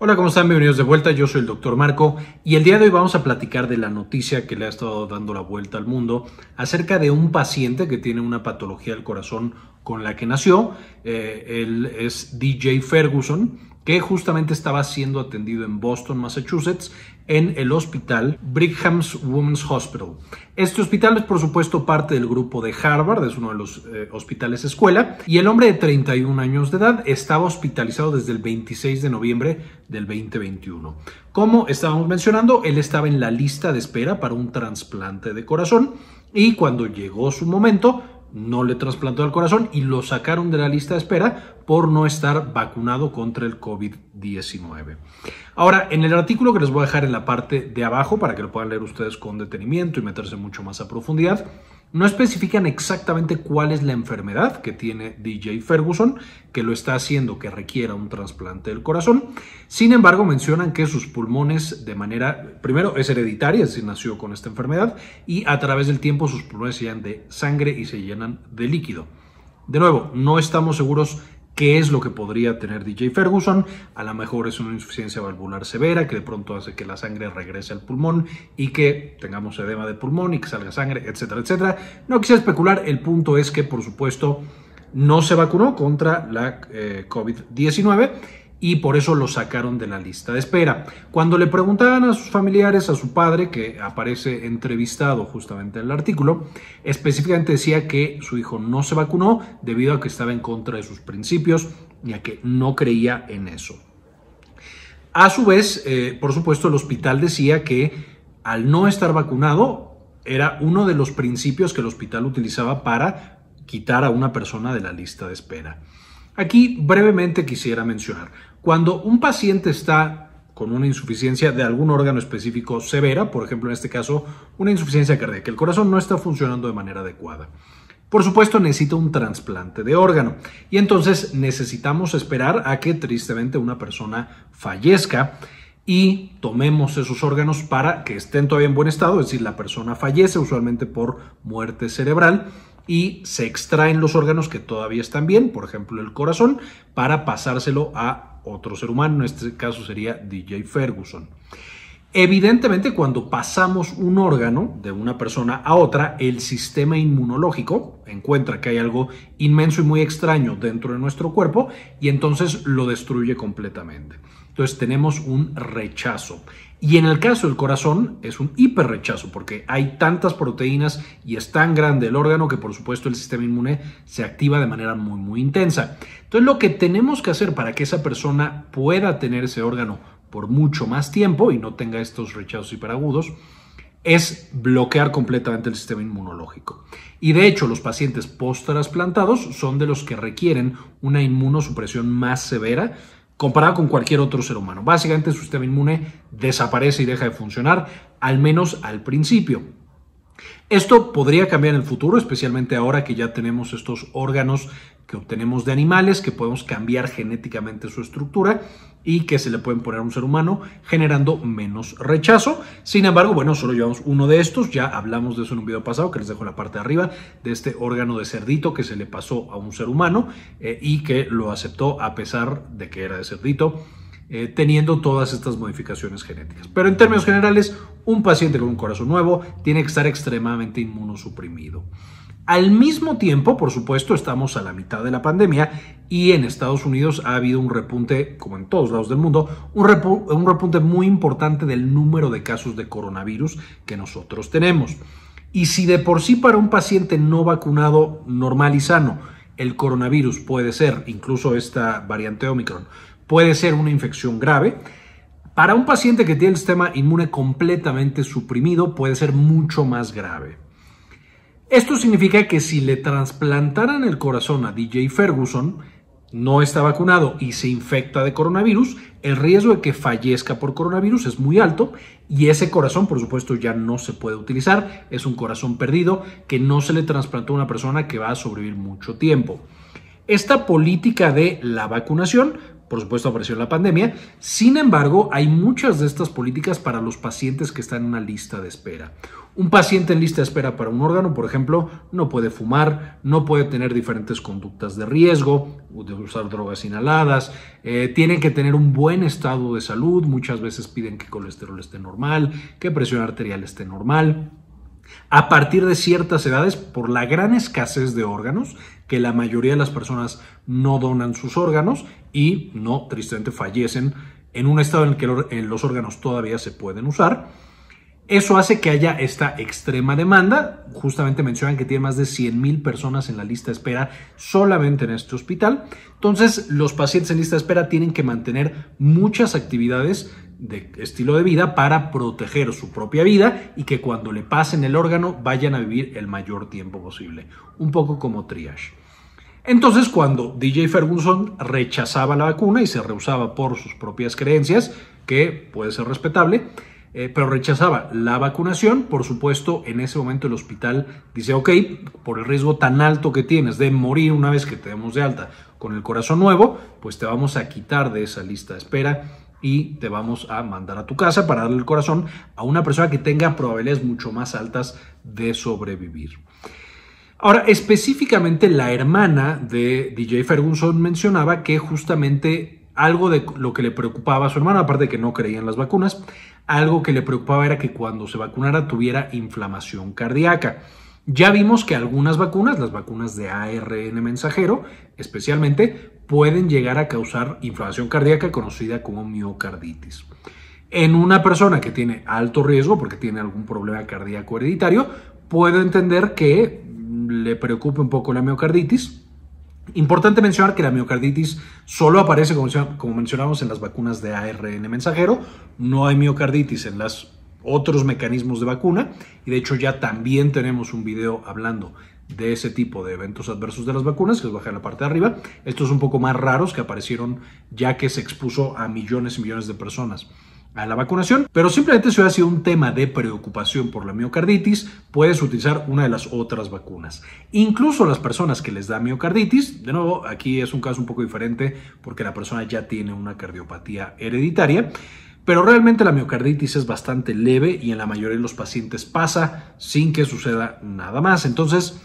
Hola, ¿cómo están? Bienvenidos de vuelta. Yo soy el doctor Marco y el día de hoy vamos a platicar de la noticia que le ha estado dando la vuelta al mundo acerca de un paciente que tiene una patología del corazón con la que nació. Eh, él es DJ Ferguson, que justamente estaba siendo atendido en Boston, Massachusetts, en el hospital Brigham's Women's Hospital. Este hospital es por supuesto parte del grupo de Harvard, es uno de los eh, hospitales escuela, y el hombre de 31 años de edad estaba hospitalizado desde el 26 de noviembre del 2021. Como estábamos mencionando, él estaba en la lista de espera para un trasplante de corazón y cuando llegó su momento, no le trasplantó el corazón y lo sacaron de la lista de espera por no estar vacunado contra el COVID-19. Ahora, en el artículo que les voy a dejar en la parte de abajo para que lo puedan leer ustedes con detenimiento y meterse mucho más a profundidad, no especifican exactamente cuál es la enfermedad que tiene DJ Ferguson, que lo está haciendo que requiera un trasplante del corazón. Sin embargo, mencionan que sus pulmones de manera, primero, es hereditaria, es nació con esta enfermedad, y a través del tiempo sus pulmones se llenan de sangre y se llenan de líquido. De nuevo, no estamos seguros qué es lo que podría tener DJ Ferguson. A lo mejor es una insuficiencia valvular severa que de pronto hace que la sangre regrese al pulmón y que tengamos edema de pulmón y que salga sangre, etcétera, etcétera. No quisiera especular, el punto es que por supuesto no se vacunó contra la eh, COVID-19 y por eso lo sacaron de la lista de espera. Cuando le preguntaban a sus familiares, a su padre, que aparece entrevistado justamente en el artículo, específicamente decía que su hijo no se vacunó debido a que estaba en contra de sus principios y a que no creía en eso. A su vez, eh, por supuesto, el hospital decía que al no estar vacunado era uno de los principios que el hospital utilizaba para quitar a una persona de la lista de espera. Aquí brevemente quisiera mencionar, cuando un paciente está con una insuficiencia de algún órgano específico severa, por ejemplo, en este caso, una insuficiencia cardíaca, el corazón no está funcionando de manera adecuada. Por supuesto, necesita un trasplante de órgano y entonces necesitamos esperar a que tristemente una persona fallezca y tomemos esos órganos para que estén todavía en buen estado, es decir, la persona fallece usualmente por muerte cerebral y se extraen los órganos que todavía están bien, por ejemplo el corazón, para pasárselo a otro ser humano, en este caso sería DJ Ferguson. Evidentemente, cuando pasamos un órgano de una persona a otra, el sistema inmunológico encuentra que hay algo inmenso y muy extraño dentro de nuestro cuerpo y entonces lo destruye completamente. Entonces tenemos un rechazo. Y en el caso del corazón es un hiperrechazo porque hay tantas proteínas y es tan grande el órgano que por supuesto el sistema inmune se activa de manera muy muy intensa. Entonces lo que tenemos que hacer para que esa persona pueda tener ese órgano por mucho más tiempo y no tenga estos rechazos hiperagudos es bloquear completamente el sistema inmunológico. Y de hecho, los pacientes post-trasplantados son de los que requieren una inmunosupresión más severa comparado con cualquier otro ser humano. Básicamente su sistema inmune desaparece y deja de funcionar, al menos al principio. Esto podría cambiar en el futuro, especialmente ahora que ya tenemos estos órganos que obtenemos de animales, que podemos cambiar genéticamente su estructura y que se le pueden poner a un ser humano generando menos rechazo. Sin embargo, bueno, solo llevamos uno de estos, ya hablamos de eso en un video pasado que les dejo en la parte de arriba, de este órgano de cerdito que se le pasó a un ser humano eh, y que lo aceptó a pesar de que era de cerdito. Eh, teniendo todas estas modificaciones genéticas. Pero en términos generales, un paciente con un corazón nuevo tiene que estar extremadamente inmunosuprimido. Al mismo tiempo, por supuesto, estamos a la mitad de la pandemia y en Estados Unidos ha habido un repunte, como en todos lados del mundo, un, repunte muy importante del número de casos de coronavirus que nosotros tenemos. Y si de por sí para un paciente no vacunado normal y sano, el coronavirus puede ser, incluso esta variante Omicron, puede ser una infección grave, para un paciente que tiene el sistema inmune completamente suprimido puede ser mucho más grave. Esto significa que si le trasplantaran el corazón a DJ Ferguson, no está vacunado y se infecta de coronavirus, el riesgo de que fallezca por coronavirus es muy alto y ese corazón, por supuesto, ya no se puede utilizar. Es un corazón perdido que no se le trasplantó a una persona que va a sobrevivir mucho tiempo. Esta política de la vacunación por supuesto apareció la pandemia. Sin embargo, hay muchas de estas políticas para los pacientes que están en una lista de espera. Un paciente en lista de espera para un órgano, por ejemplo, no puede fumar, no puede tener diferentes conductas de riesgo, de usar drogas inhaladas, eh, Tienen tiene que tener un buen estado de salud, muchas veces piden que el colesterol esté normal, que presión arterial esté normal a partir de ciertas edades por la gran escasez de órganos, que la mayoría de las personas no donan sus órganos y no, tristemente, fallecen en un estado en el que los órganos todavía se pueden usar. Eso hace que haya esta extrema demanda. Justamente mencionan que tiene más de 100.000 personas en la lista de espera solamente en este hospital. Entonces, los pacientes en lista de espera tienen que mantener muchas actividades de estilo de vida para proteger su propia vida y que cuando le pasen el órgano vayan a vivir el mayor tiempo posible. Un poco como triage. Entonces, cuando DJ Ferguson rechazaba la vacuna y se rehusaba por sus propias creencias, que puede ser respetable, eh, pero rechazaba la vacunación, por supuesto, en ese momento el hospital dice, ok, por el riesgo tan alto que tienes de morir una vez que te demos de alta con el corazón nuevo, pues te vamos a quitar de esa lista de espera y te vamos a mandar a tu casa para darle el corazón a una persona que tenga probabilidades mucho más altas de sobrevivir. Ahora, específicamente la hermana de DJ Ferguson mencionaba que justamente algo de lo que le preocupaba a su hermana, aparte de que no creía en las vacunas, algo que le preocupaba era que cuando se vacunara tuviera inflamación cardíaca. Ya vimos que algunas vacunas, las vacunas de ARN mensajero especialmente, pueden llegar a causar inflamación cardíaca conocida como miocarditis. En una persona que tiene alto riesgo porque tiene algún problema cardíaco hereditario, puedo entender que le preocupe un poco la miocarditis. Importante mencionar que la miocarditis solo aparece, como mencionamos, en las vacunas de ARN mensajero. No hay miocarditis en los otros mecanismos de vacuna. Y de hecho ya también tenemos un video hablando de ese tipo de eventos adversos de las vacunas, que les bajé en la parte de arriba. Estos son un poco más raros que aparecieron ya que se expuso a millones y millones de personas a la vacunación, pero simplemente si hubiera sido un tema de preocupación por la miocarditis, puedes utilizar una de las otras vacunas. Incluso las personas que les da miocarditis, de nuevo, aquí es un caso un poco diferente porque la persona ya tiene una cardiopatía hereditaria, pero realmente la miocarditis es bastante leve y en la mayoría de los pacientes pasa sin que suceda nada más. Entonces,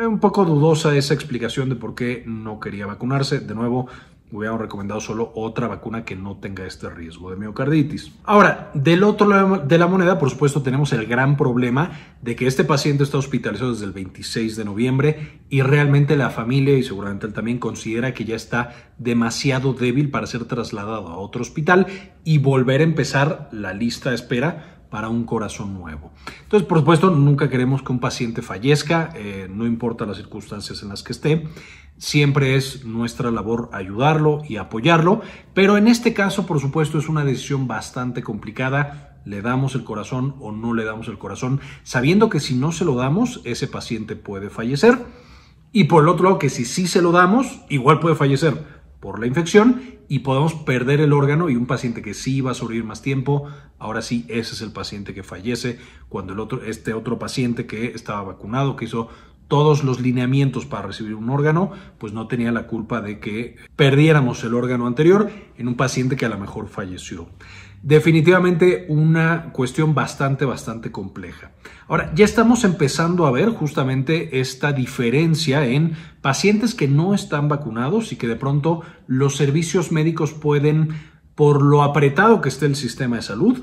eh, un poco dudosa esa explicación de por qué no quería vacunarse. De nuevo, hubiéramos recomendado solo otra vacuna que no tenga este riesgo de miocarditis. Ahora, del otro lado de la moneda, por supuesto, tenemos el gran problema de que este paciente está hospitalizado desde el 26 de noviembre y realmente la familia y seguramente él también considera que ya está demasiado débil para ser trasladado a otro hospital y volver a empezar la lista de espera para un corazón nuevo. Entonces, por supuesto, nunca queremos que un paciente fallezca, eh, no importa las circunstancias en las que esté. Siempre es nuestra labor ayudarlo y apoyarlo, pero en este caso, por supuesto, es una decisión bastante complicada le damos el corazón o no le damos el corazón, sabiendo que si no se lo damos, ese paciente puede fallecer. Y por el otro lado, que si sí se lo damos, igual puede fallecer por la infección y podemos perder el órgano y un paciente que sí va a sobrevivir más tiempo, ahora sí, ese es el paciente que fallece cuando el otro, este otro paciente que estaba vacunado, que hizo todos los lineamientos para recibir un órgano, pues no tenía la culpa de que perdiéramos el órgano anterior en un paciente que a lo mejor falleció. Definitivamente una cuestión bastante, bastante compleja. Ahora, ya estamos empezando a ver justamente esta diferencia en pacientes que no están vacunados y que de pronto los servicios médicos pueden, por lo apretado que esté el sistema de salud,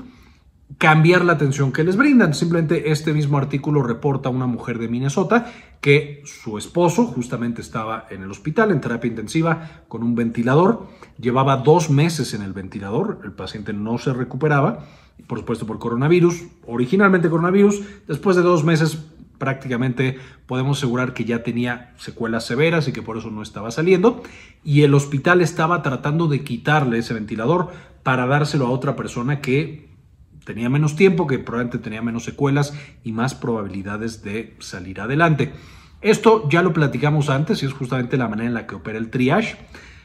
cambiar la atención que les brindan. Simplemente este mismo artículo reporta a una mujer de Minnesota que su esposo justamente estaba en el hospital en terapia intensiva con un ventilador. Llevaba dos meses en el ventilador, el paciente no se recuperaba, por supuesto por coronavirus, originalmente coronavirus, después de dos meses prácticamente podemos asegurar que ya tenía secuelas severas y que por eso no estaba saliendo. Y el hospital estaba tratando de quitarle ese ventilador para dárselo a otra persona que tenía menos tiempo, que probablemente tenía menos secuelas y más probabilidades de salir adelante. Esto ya lo platicamos antes y es justamente la manera en la que opera el triage.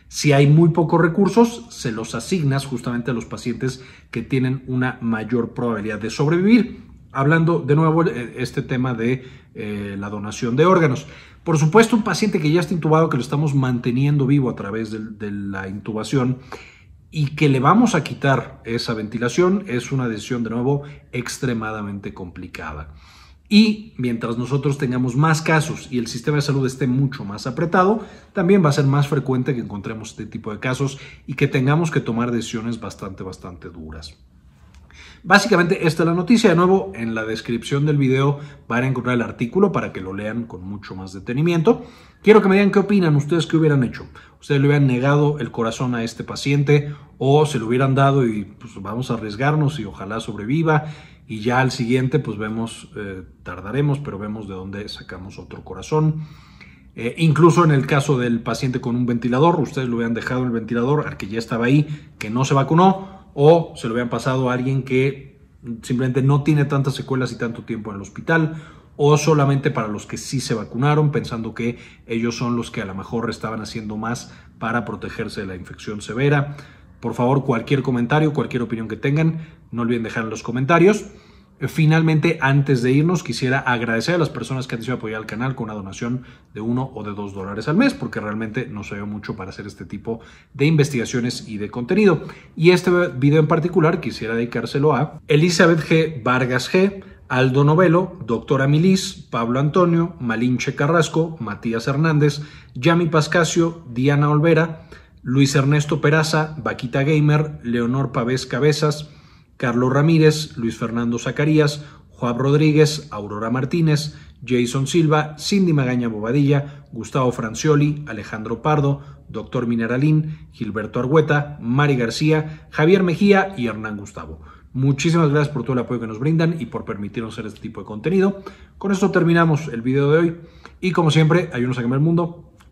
Si hay muy pocos recursos, se los asignas justamente a los pacientes que tienen una mayor probabilidad de sobrevivir. Hablando de nuevo eh, este tema de eh, la donación de órganos. Por supuesto, un paciente que ya está intubado, que lo estamos manteniendo vivo a través de la intubación, y que le vamos a quitar esa ventilación es una decisión de nuevo extremadamente complicada. Y mientras nosotros tengamos más casos y el sistema de salud esté mucho más apretado, también va a ser más frecuente que encontremos este tipo de casos y que tengamos que tomar decisiones bastante, bastante duras. Básicamente esta es la noticia. De nuevo, en la descripción del video van a encontrar el artículo para que lo lean con mucho más detenimiento. Quiero que me digan qué opinan ustedes, qué hubieran hecho. ¿Ustedes le hubieran negado el corazón a este paciente o se lo hubieran dado y pues vamos a arriesgarnos y ojalá sobreviva? Y ya al siguiente pues vemos, eh, tardaremos, pero vemos de dónde sacamos otro corazón. Eh, incluso en el caso del paciente con un ventilador, ustedes lo habían dejado en el ventilador al que ya estaba ahí, que no se vacunó, o se lo habían pasado a alguien que simplemente no tiene tantas secuelas y tanto tiempo en el hospital o solamente para los que sí se vacunaron, pensando que ellos son los que a lo mejor estaban haciendo más para protegerse de la infección severa. Por favor, cualquier comentario, cualquier opinión que tengan, no olviden dejar en los comentarios. Finalmente, antes de irnos, quisiera agradecer a las personas que han sido apoyar al canal con una donación de uno o de dos dólares al mes, porque realmente nos ayuda mucho para hacer este tipo de investigaciones y de contenido. Y este video en particular quisiera dedicárselo a Elizabeth G. Vargas G., Aldo Novelo, Doctora Milis, Pablo Antonio, Malinche Carrasco, Matías Hernández, Yami Pascasio, Diana Olvera, Luis Ernesto Peraza, Vaquita Gamer, Leonor Pavés Cabezas, Carlos Ramírez, Luis Fernando Zacarías, Juan Rodríguez, Aurora Martínez, Jason Silva, Cindy Magaña Bobadilla, Gustavo Francioli, Alejandro Pardo, Doctor Mineralín, Gilberto Argueta, Mari García, Javier Mejía y Hernán Gustavo. Muchísimas gracias por todo el apoyo que nos brindan y por permitirnos hacer este tipo de contenido. Con esto terminamos el video de hoy y como siempre, ayúdenos a cambiar el mundo